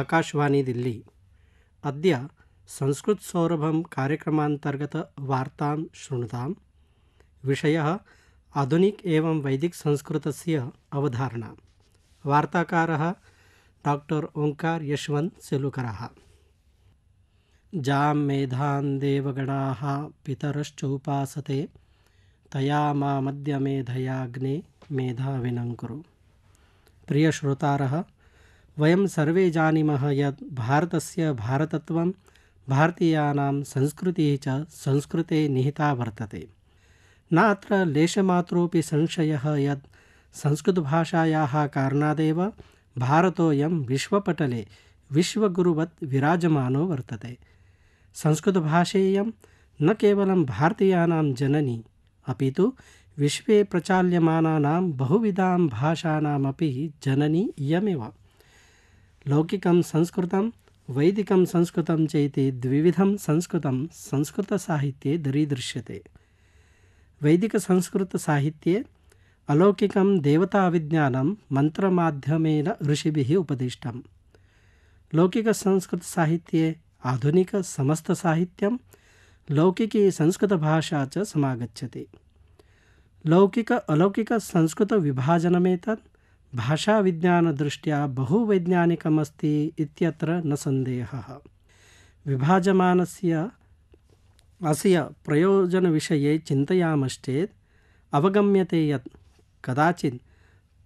आकाशवाणी दिल्ली संस्कृत अद्य संस्कृतसौरभं कार्यक्रमान्तर्गतवार्तां शृणुतां विषयः आधुनिक एवं वैदिक संस्कृत अवधारणा वार्ताकारः डॉक्टर ओंकार यशवन्त् सेलुकरः जां मेधान् देवगणाः पितरश्चोपासते तया मामद्य मेधयाग्ने मेधाविनं कुरु प्रियश्रोतारः वयं सर्वे जानीमः यत् भारतस्य भारतत्वं भारतीयानां संस्कृतिः च संस्कृते निहिता वर्तते न अत्र लेशमात्रोपि संशयः यत् संस्कृतभाषायाः कारणादेव भारतोऽयं विश्वपटले विश्वगुरुवत् विराजमानो वर्तते संस्कृतभाषेयं न केवलं भारतीयानां जननी अपि तु विश्वे प्रचाल्यमानानां बहुविधां भाषाणामपि जननी इयमेव लौकिकं संस्कृतं वैदिकं संस्कृतं चेति द्विविधं संस्कृतं संस्कृतसाहित्ये दरीदृश्यते वैदिकसंस्कृतसाहित्ये अलौकिकं देवताविज्ञानं मन्त्रमाध्यमेन ऋषिभिः उपदिष्टं लौकिकसंस्कृतसाहित्ये आधुनिकसमस्तसाहित्यं लौकिकी संस्कृतभाषा च समागच्छति लौकिक अलौकिकसंस्कृतविभाजनमेतत् भाषा भाषाविज्ञानदृष्ट्या बहुवैज्ञानिकमस्ति इत्यत्र न सन्देहः विभाजमानस्य अस्य प्रयोजनविषये चिन्तयामश्चेत् अवगम्यते यत् कदाचित्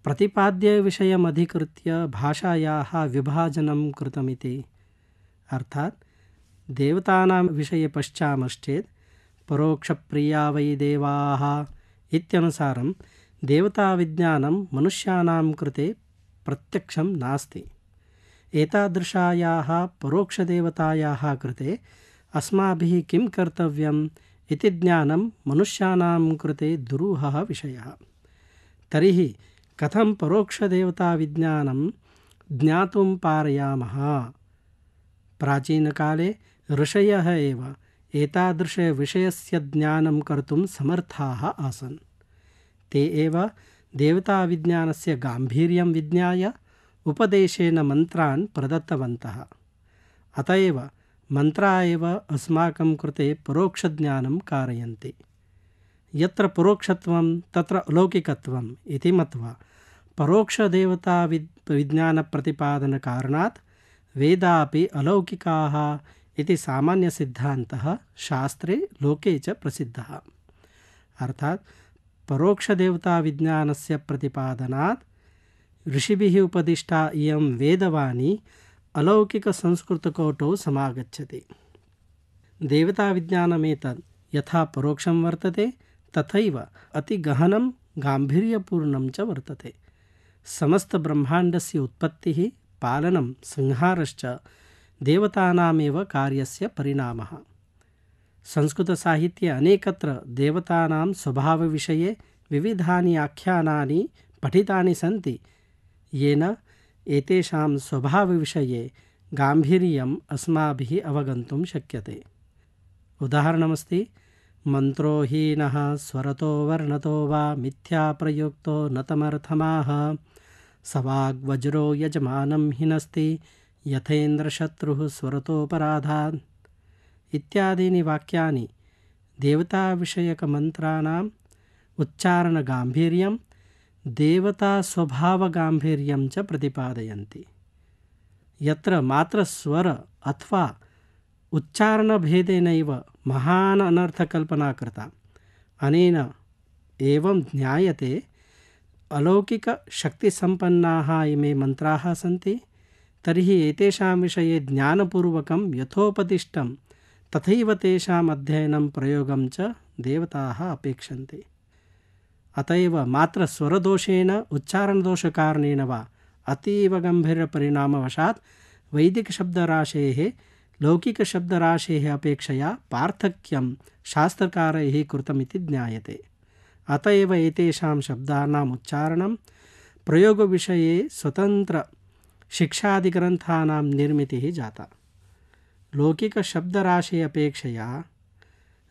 प्रतिपाद्यविषयमधिकृत्य भाषायाः विभाजनं कृतमिति अर्थात् देवतानां विषये पश्चामश्चेत् परोक्षप्रिया वै देवाः इत्यनुसारं देवताविज्ञानं मनुष्याणां कृते प्रत्यक्षं नास्ति एतादृशायाः परोक्षदेवतायाः कृते अस्माभिः किं कर्तव्यम् इति ज्ञानं मनुष्याणां कृते दुरूहः विषयः तर्हि कथं परोक्षदेवताविज्ञानं ज्ञातुं पारयामः प्राचीनकाले ऋषयः एव एतादृशविषयस्य ज्ञानं कर्तुं समर्थाः आसन् ते एव देवताविज्ञानस्य गाम्भीर्यं विज्ञाय उपदेशेन मन्त्रान् प्रदत्तवन्तः अत एव मन्त्रा एव अस्माकं कृते परोक्षज्ञानं कारयन्ति यत्र परोक्षत्वं तत्र अलौकिकत्वम् इति मत्वा परोक्षदेवताविज्ञानप्रतिपादनकारणात् वेदा अपि अलौकिकाः इति सामान्यसिद्धान्तः शास्त्रे लोके च प्रसिद्धः अर्थात् परोक्षदेवताविज्ञानस्य प्रतिदना ऋषिभिः उपदिष्टा इयं वेदवाणी अलौकिकसंस्कृतकोटौ समागच्छति देवताविज्ञानमेतद् यथा परोक्षं वर्तते तथा अतिगहन गाम्भीर्यपूर्णं च वर्तते से उत्पत्ति पालनं संहारश्च देवतानामेव कार्यस्य परिणामः संस्कृतसाहित्ये अनेकत्र देवतानां स्वभावविषये विविधानि आख्यानानि पठितानि सन्ति येन एतेषां स्वभावविषये गाम्भीर्यम् अस्माभिः अवगन्तुं शक्यते उदाहरणमस्ति मन्त्रो हीनः स्वरतो वर्णतो वा मिथ्याप्रयुक्तो न स वाग्वज्रो यजमानं हिनस्ति यथेन्द्रशत्रुः स्वरतोपराधा इत्यादीनि वाक्यानि देवताविषयकमन्त्राणाम् उच्चारणगाम्भीर्यं देवतास्वभावगाम्भीर्यं च प्रतिपादयन्ति यत्र मात्रस्वर अथवा उच्चारणभेदेनैव महान् अनर्थकल्पना कृता अनेन एवं ज्ञायते अलौकिकशक्तिसम्पन्नाः इमे मन्त्राः सन्ति तर्हि एतेषां विषये ज्ञानपूर्वकं यथोपदिष्टं तथा तयन अध्ययनं प्रयोगं च अतएव अपेक्षन्ते अत एव मात्रस्वरदोषेण उच्चारणदोषकारणेन वा अतीव गम्भीरपरिणामवशात् वैदिकशब्दराशेः लौकिकशब्दराशेः अपेक्षया पार्थक्यं शास्त्रकारैः कृतमिति ज्ञायते अत एव एतेषां शब्दानाम् उच्चारणं प्रयोगविषये स्वतन्त्रशिक्षादिग्रन्थानां निर्मितिः जाता लौकिकशब्दराशे अपेक्षया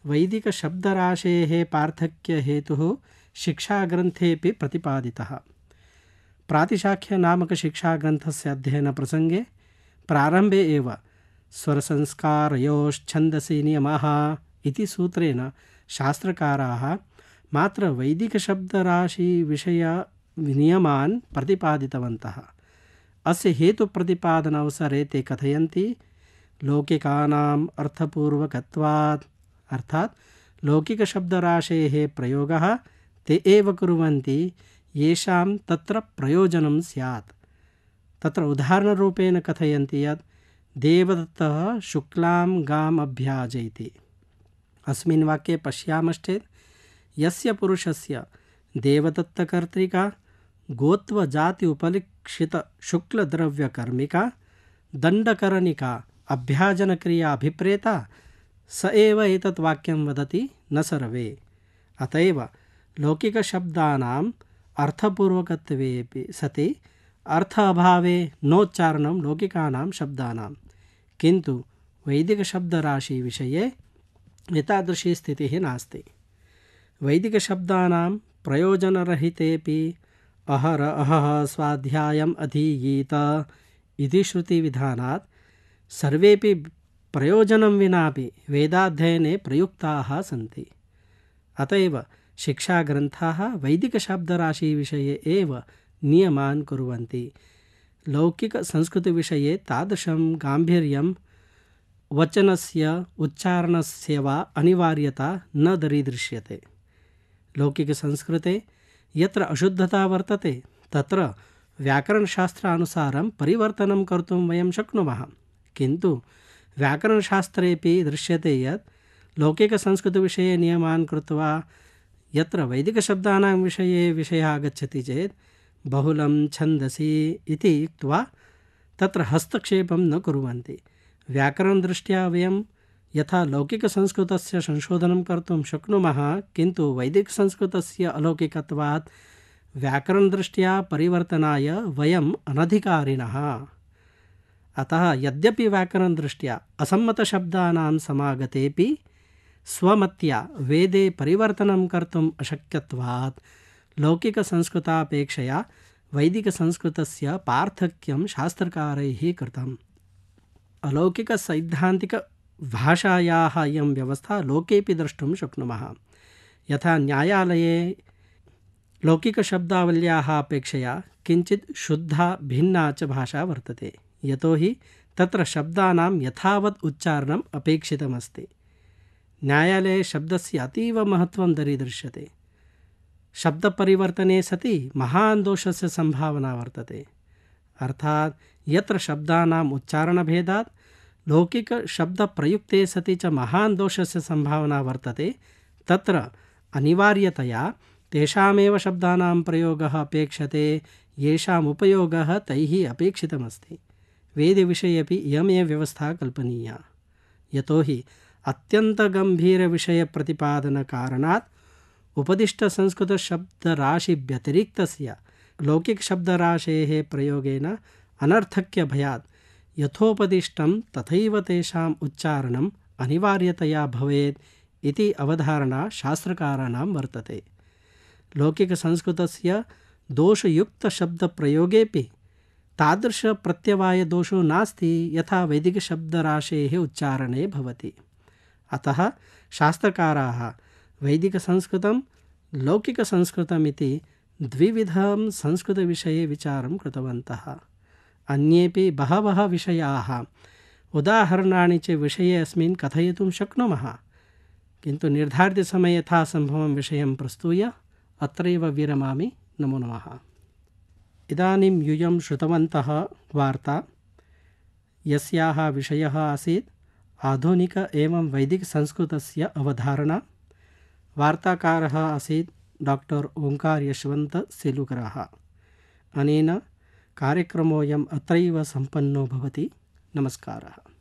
वैदिकशब्दराशेः पार्थक्यहेतुः शिक्षाग्रन्थेऽपि प्रतिपादितः प्रातिशाख्यनामकशिक्षाग्रन्थस्य अध्ययनप्रसङ्गे प्रारम्भे एव स्वरसंस्कारयोश्छन्दसि नियमाः इति सूत्रेण शास्त्रकाराः मात्र वैदिकशब्दराशिविषय नियमान् प्रतिपादितवन्तः अस्य हेतुप्रतिपादनावसरे ते कथयन्ति लौकिकानाम् अर्थपूर्वकत्वात् अर्थात् लौकिकशब्दराशेः प्रयोगः ते एव कुर्वन्ति येषां तत्र प्रयोजनं स्यात् तत्र उदाहरणरूपेण कथयन्ति यत् देवदत्तः शुक्लां गाम् अभ्याजयति अस्मिन् वाक्ये पश्यामश्चेत् यस्य पुरुषस्य देवदत्तकर्तृका गोत्वजाति उपलिक्षितशुक्लद्रव्यकर्मिका दण्डकर्णिका अभ्याजनक्रिया अभिप्रेता स एव एतत् वाक्यं वदति न सर्वे अतएव एव लौकिकशब्दानाम् अर्थपूर्वकत्वेपि सति अर्थ अभावे नोच्चारणं लौकिकानां शब्दानां किन्तु वैदिकशब्दराशिविषये एतादृशी स्थितिः नास्ति वैदिकशब्दानां प्रयोजनरहितेपि अहर अहः स्वाध्यायम् अधीयीत इति श्रुतिविधानात् सर्वेपि प्रयोजन विना वेदाध्ययने प्रयुक्ताः सन्ति अत एव शिक्षाग्रन्थाः वैदिकशब्दराशिविषये एव नियमान् कुर्वन्ति लौकिकसंस्कृतिविषये तादृशं गाम्भीर्यं वचनस्य उच्चारणस्य वा अनिवार्यता न दरीदृश्यते लौकिकसंस्कृते यत्र अशुद्धता वर्तते तत्र व्याकरणशास्त्रानुसारं परिवर्तनं कर्तुं वयं शक्नुमः किन्तु व्याकरणशास्त्रेपि दृश्यते यत् लौकिकसंस्कृतविषये नियमान् कृत्वा यत्र वैदिकशब्दानां विषये विषयः आगच्छति चेत् बहुलं छन्दसि इति उक्त्वा तत्र हस्तक्षेपं न कुर्वन्ति व्याकरणदृष्ट्या वयं यथा लौकिकसंस्कृतस्य संशोधनं कर्तुं शक्नुमः किन्तु वैदिकसंस्कृतस्य अलौकिकत्वात् व्याकरणदृष्ट्या परिवर्तनाय वयम् अनधिकारिणः अतः यद्यपि व्याकरण व्याकरणदृष्ट्या असम्मतशब्दानां समागतेपि स्वमत्या वेदे परिवर्तनं कर्तुम् अशक्यत्वात् लौकिक संस्कृतापेक्षया वैदिक संस्कृतस्य पार्थक्यं शास्त्रकारैः कृतम् अलौकिक सैद्धांतिक भाषायाः इयं व्यवस्था लोकेपि द्रष्टुं शक्नुमः यथा न्यायालये लौकिकशब्दावल्याः अपेक्षया किञ्चित् शुद्धा भिन्ना च भाषा वर्तते यतोहि तत्र शब्दानां यथावत् उच्चारणम् अपेक्षितमस्ति न्यायालये शब्दस्य अतीव महत्त्वं दरीदृश्यते शब्दपरिवर्तने सति महान् दोषस्य सम्भावना वर्तते अर्थात् यत्र शब्दानाम् उच्चारणभेदात् लौकिकशब्दप्रयुक्ते सति च महान् दोषस्य सम्भावना वर्तते तत्र अनिवार्यतया तेषामेव शब्दानां प्रयोगः अपेक्षते येषाम् उपयोगः तैः अपेक्षितमस्ति वेदविषये अपि इयमेव व्यवस्था कल्पनीया यतो हि अत्यन्तगम्भीरविषयप्रतिपादनकारणात् उपदिष्टसंस्कृतशब्दराशिव्यतिरिक्तस्य लौकिकशब्दराशेः प्रयोगेन अनर्थक्यभयात् यथोपदिष्टं तथैव तेषाम् उच्चारणम् अनिवार्यतया भवेत् इति अवधारणा शास्त्रकाराणां वर्तते लौकिकसंस्कृतस्य दोषयुक्तशब्दप्रयोगेपि तादृशप्रत्यवायदोषो नास्ति यथा वैदिकशब्दराशेः उच्चारणे भवति अतः शास्त्रकाराः वैदिकसंस्कृतं लौकिकसंस्कृतमिति द्विविधं संस्कृतविषये विचारं कृतवन्तः अन्येपि बहवः विषयाः उदाहरणानि च विषये अस्मिन् कथयितुं शक्नुमः किन्तु निर्धारितसमये यथासम्भवं विषयं प्रस्तूय अत्रैव विरमामि नमो नमः इदानीं यूयं श्रुतवन्तः वार्ता यस्याः विषयः आसीत् आधुनिक एवं वैदिकसंस्कृतस्य अवधारणा वार्ताकारः आसीत् डाक्टर् ओङ्कार यशवन्तसेलुकरः अनेन कार्यक्रमोऽयम् अत्रैव सम्पन्नो भवति नमस्कारः